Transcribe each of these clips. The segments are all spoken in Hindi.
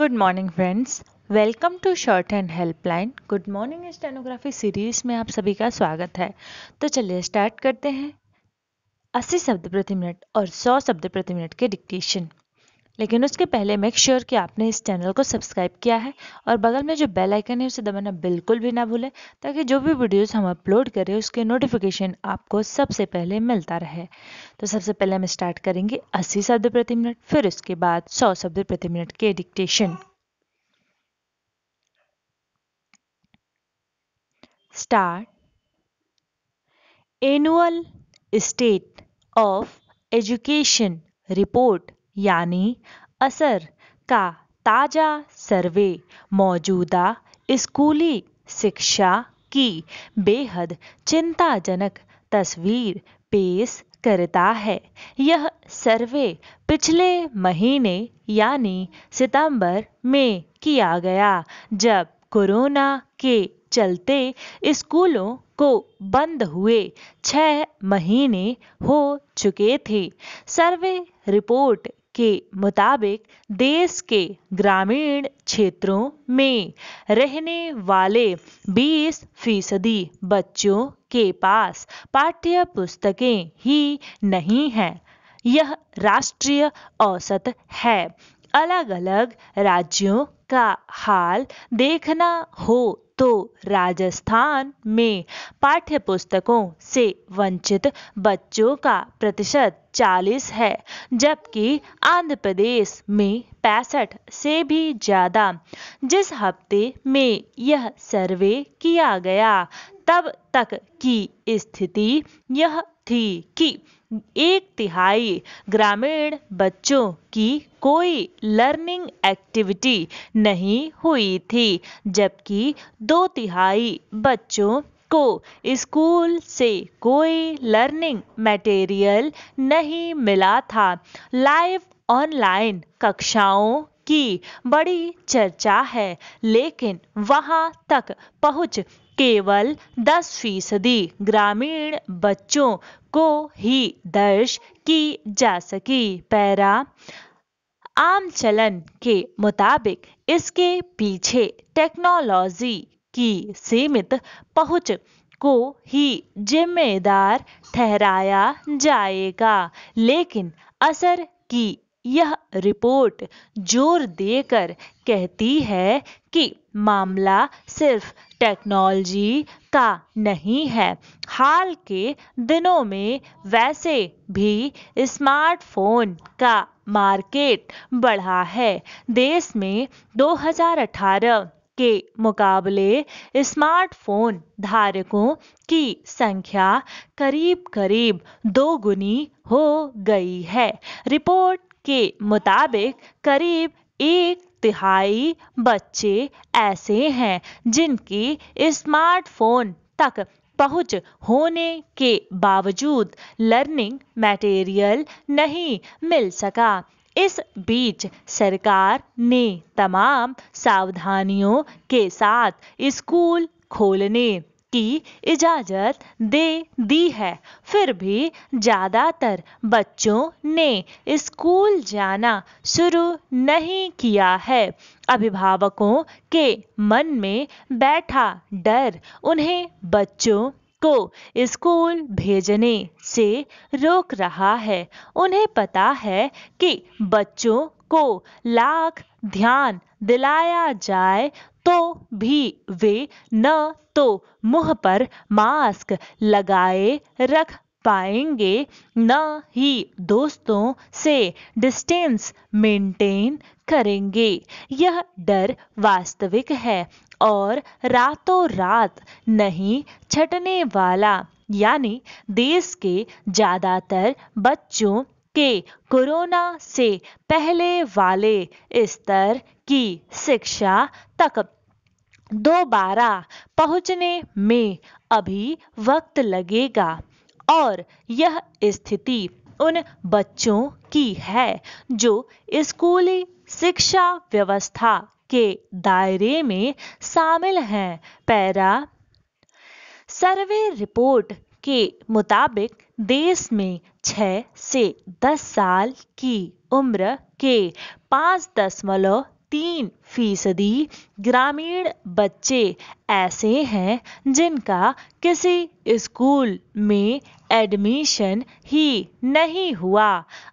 Good morning friends welcome to shorthand helpline good morning stenography series में आप सभी का स्वागत है तो चलिए स्टार्ट करते हैं 80 शब्द प्रति मिनट और 100 शब्द प्रति मिनट के डिक्टेशन लेकिन उसके पहले मेक श्योर sure कि आपने इस चैनल को सब्सक्राइब किया है और बगल में जो बेल आइकन है उसे दबाना बिल्कुल भी ना भूलें ताकि जो भी वीडियोस हम अपलोड करें उसके नोटिफिकेशन आपको सबसे पहले मिलता रहे तो सबसे पहले हम स्टार्ट करेंगे अस्सी शब्द प्रति मिनट फिर उसके बाद सौ शब्द प्रति मिनट के dictation start annual state of education report यानी असर का ताज़ा सर्वे मौजूदा स्कूली शिक्षा की बेहद चिंताजनक तस्वीर पेश करता है यह सर्वे पिछले महीने यानी सितंबर में किया गया जब कोरोना के चलते स्कूलों को बंद हुए छह महीने हो चुके थे सर्वे रिपोर्ट के मुताबिक देश के ग्रामीण क्षेत्रों में रहने वाले 20 फीसदी बच्चों के पास पाठ्य पुस्तकें ही नहीं हैं यह राष्ट्रीय औसत है अलग अलग राज्यों का हाल देखना हो तो राजस्थान में पाठ्य पुस्तकों से वंचित बच्चों का प्रतिशत 40 है जबकि आंध्र प्रदेश में पैंसठ से भी ज़्यादा जिस हफ्ते में यह सर्वे किया गया तब तक की स्थिति यह थी कि एक तिहाई ग्रामीण बच्चों की कोई लर्निंग एक्टिविटी नहीं हुई थी जबकि दो तिहाई बच्चों को स्कूल से कोई लर्निंग मटेरियल नहीं मिला था लाइव ऑनलाइन कक्षाओं की बड़ी चर्चा है लेकिन वहां तक पहुंच केवल 10 फीसदी ग्रामीण बच्चों को ही दर्ज की जा सकी पैरा आम चलन के मुताबिक इसके पीछे टेक्नोलॉजी की सीमित पहुंच को ही जिम्मेदार ठहराया जाएगा लेकिन असर की यह रिपोर्ट जोर देकर कहती है कि मामला सिर्फ टेक्नोलॉजी का नहीं है हाल के दिनों में वैसे भी स्मार्टफोन का मार्केट बढ़ा है देश में 2018 के मुकाबले स्मार्टफोन धारकों की संख्या करीब करीब दो गुनी हो गई है रिपोर्ट के मुताबिक करीब एक तिहाई बच्चे ऐसे हैं जिनकी स्मार्टफोन तक पहुंच होने के बावजूद लर्निंग मटेरियल नहीं मिल सका इस बीच सरकार ने तमाम सावधानियों के साथ स्कूल खोलने की इजाज़त दे दी है फिर भी ज़्यादातर बच्चों ने स्कूल जाना शुरू नहीं किया है अभिभावकों के मन में बैठा डर उन्हें बच्चों को स्कूल भेजने से रोक रहा है उन्हें पता है कि बच्चों को लाख ध्यान दिलाया जाए तो भी वे न तो मुंह पर मास्क लगाए रख पाएंगे न ही दोस्तों से डिस्टेंस मेंटेन करेंगे यह डर वास्तविक है और रातों रात नहीं छटने वाला यानी देश के ज़्यादातर बच्चों के कोरोना से पहले वाले स्तर की शिक्षा तक दोबारा पहुंचने में अभी वक्त लगेगा और यह स्थिति उन बच्चों की है जो स्कूली शिक्षा व्यवस्था के दायरे में शामिल हैं पैरा सर्वे रिपोर्ट के मुताबिक देश में छः से दस साल की उम्र के पाँच दशमलव तीन फीसदी ग्रामीण बच्चे ऐसे हैं जिनका किसी स्कूल में एडमिशन ही नहीं हुआ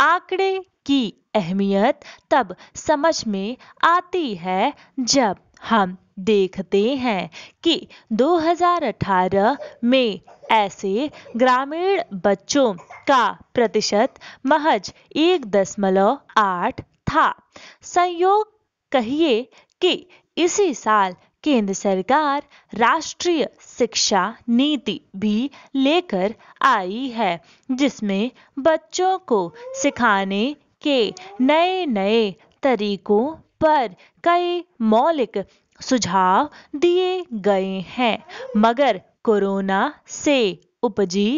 आंकड़े की अहमियत तब समझ में आती है जब हम देखते हैं कि 2018 में ऐसे ग्रामीण बच्चों का प्रतिशत महज एक दशमलव आठ था संयोग कहिए कि इसी साल केंद्र सरकार राष्ट्रीय शिक्षा नीति भी लेकर आई है जिसमें बच्चों को सिखाने के नए नए तरीकों पर कई मौलिक सुझाव दिए गए हैं मगर कोरोना से उपजी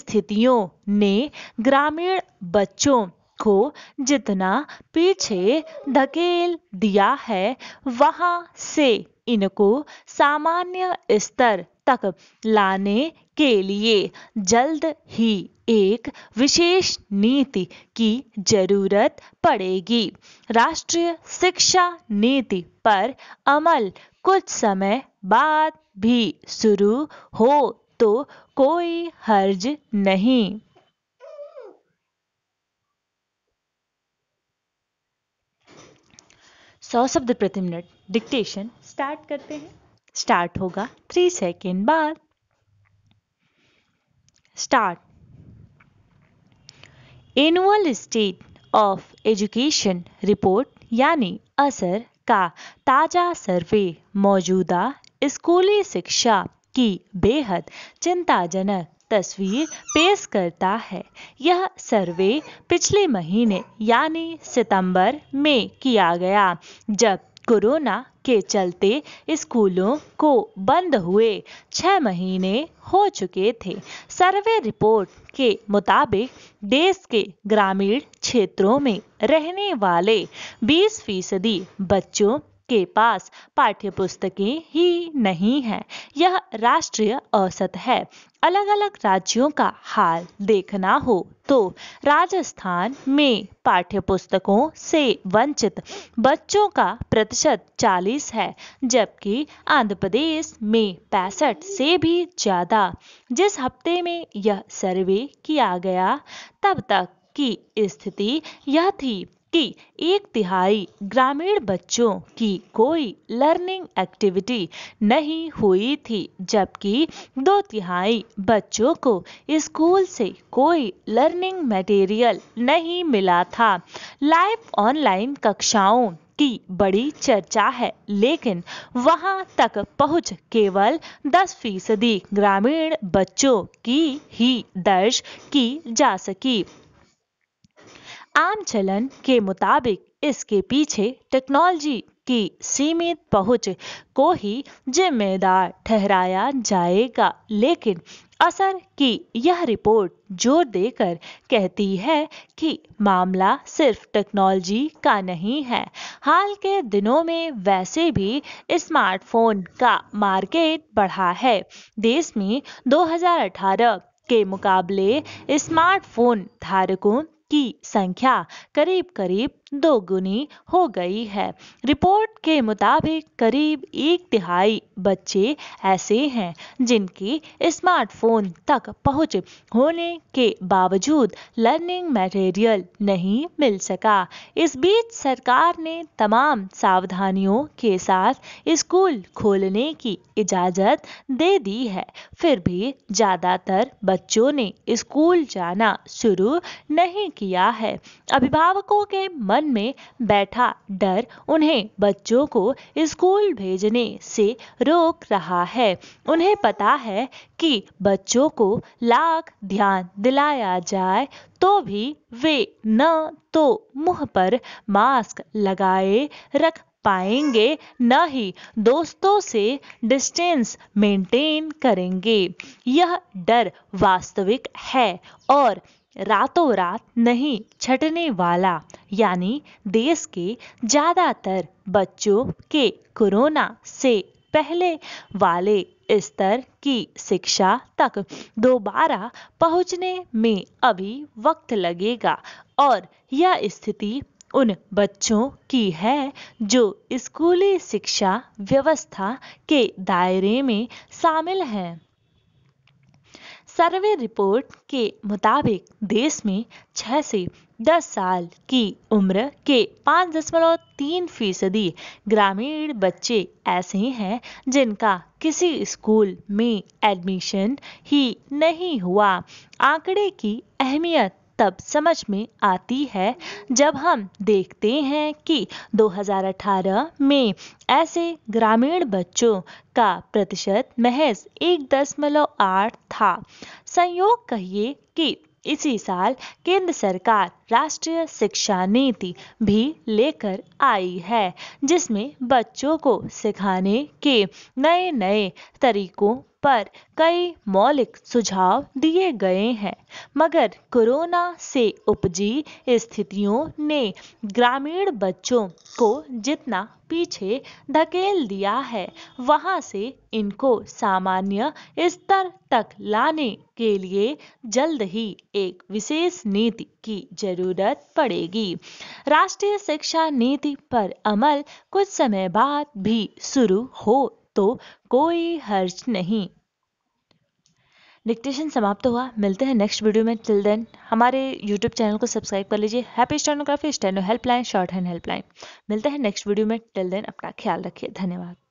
स्थितियों ने ग्रामीण बच्चों को जितना पीछे धकेल दिया है वहां से इनको सामान्य स्तर तक लाने के लिए जल्द ही एक विशेष नीति की जरूरत पड़ेगी राष्ट्रीय शिक्षा नीति पर अमल कुछ समय बाद भी शुरू हो तो कोई हर्ज नहीं सौ शब्द प्रति मिनट डिक्टेशन स्टार्ट करते हैं स्टार्ट होगा थ्री सेकेंड बाद start. Annual state of education report यानी असर का ताजा सर्वे मौजूदा स्कूली शिक्षा की बेहद चिंताजनक तस्वीर पेश करता है यह सर्वे पिछले महीने यानी सितंबर में किया गया जब कोरोना के चलते स्कूलों को बंद हुए छह महीने हो चुके थे सर्वे रिपोर्ट के मुताबिक देश के ग्रामीण क्षेत्रों में रहने वाले 20 फीसदी बच्चों के पास पाठ्य पुस्तकें ही नहीं है यह राष्ट्रीय औसत है अलग अलग राज्यों का हाल देखना हो तो राजस्थान में पाठ्य पुस्तकों से वंचित बच्चों का प्रतिशत 40 है जबकि आंध्र प्रदेश में पैंसठ से भी ज़्यादा जिस हफ्ते में यह सर्वे किया गया तब तक की स्थिति यह थी कि एक तिहाई ग्रामीण बच्चों की कोई लर्निंग एक्टिविटी नहीं हुई थी जबकि दो तिहाई बच्चों को स्कूल से कोई लर्निंग मटेरियल नहीं मिला था लाइव ऑनलाइन कक्षाओं की बड़ी चर्चा है लेकिन वहां तक पहुंच केवल 10 फीसदी ग्रामीण बच्चों की ही दर्ज की जा सकी आम चलन के मुताबिक इसके पीछे टेक्नोलॉजी की सीमित पहुंच को ही जिम्मेदार ठहराया जाएगा लेकिन असर की यह रिपोर्ट जोर देकर कहती है कि मामला सिर्फ टेक्नोलॉजी का नहीं है हाल के दिनों में वैसे भी स्मार्टफोन का मार्केट बढ़ा है देश में 2018 के मुकाबले स्मार्टफोन धारकों की संख्या करीब करीब दोगुनी हो गई है रिपोर्ट के मुताबिक करीब एक तिहाई बच्चे ऐसे हैं जिनकी स्मार्टफोन तक पहुंच होने के बावजूद लर्निंग मटेरियल नहीं मिल सका इस बीच सरकार ने तमाम सावधानियों के साथ स्कूल खोलने की इजाज़त दे दी है फिर भी ज़्यादातर बच्चों ने स्कूल जाना शुरू नहीं किया है अभिभावकों के मन में बैठा डर उन्हें बच्चों को स्कूल भेजने से रोक रहा है उन्हें पता है कि बच्चों को लाख ध्यान दिलाया जाए तो भी वे न तो मुंह पर मास्क लगाए रख पाएंगे न ही दोस्तों से डिस्टेंस मेंटेन करेंगे यह डर वास्तविक है और रातों रात नहीं छटने वाला यानी देश के ज़्यादातर बच्चों के कोरोना से पहले वाले स्तर की शिक्षा तक दोबारा पहुंचने में अभी वक्त लगेगा और यह स्थिति उन बच्चों की है जो स्कूली शिक्षा व्यवस्था के दायरे में शामिल हैं सर्वे रिपोर्ट के मुताबिक देश में 6 से 10 साल की उम्र के 5.3 फीसदी ग्रामीण बच्चे ऐसे हैं जिनका किसी स्कूल में एडमिशन ही नहीं हुआ आंकड़े की अहमियत तब समझ में आती है जब हम देखते हैं कि 2018 में ऐसे ग्रामीण बच्चों का प्रतिशत महज एक दशमलव आठ था संयोग कहिए कि इसी साल केंद्र सरकार राष्ट्रीय शिक्षा नीति भी लेकर आई है जिसमें बच्चों को सिखाने के नए नए तरीकों पर कई मौलिक सुझाव दिए गए हैं मगर कोरोना से उपजी स्थितियों ने ग्रामीण बच्चों को जितना पीछे धकेल दिया है वहां से इनको सामान्य स्तर तक लाने के लिए जल्द ही एक विशेष नीति की जरूरत पड़ेगी राष्ट्रीय शिक्षा नीति पर अमल कुछ समय बाद भी शुरू हो तो कोई हर्ज नहीं डिक्टेशन समाप्त हुआ मिलते हैं नेक्स्ट वीडियो में टिल देन हमारे यूट्यूब चैनल को सब्सक्राइब कर लीजिए happy stenography steno helpline shorthand helpline मिलते हैं नेक्स्ट वीडियो में टिल देन अपना ख्याल रखिए धन्यवाद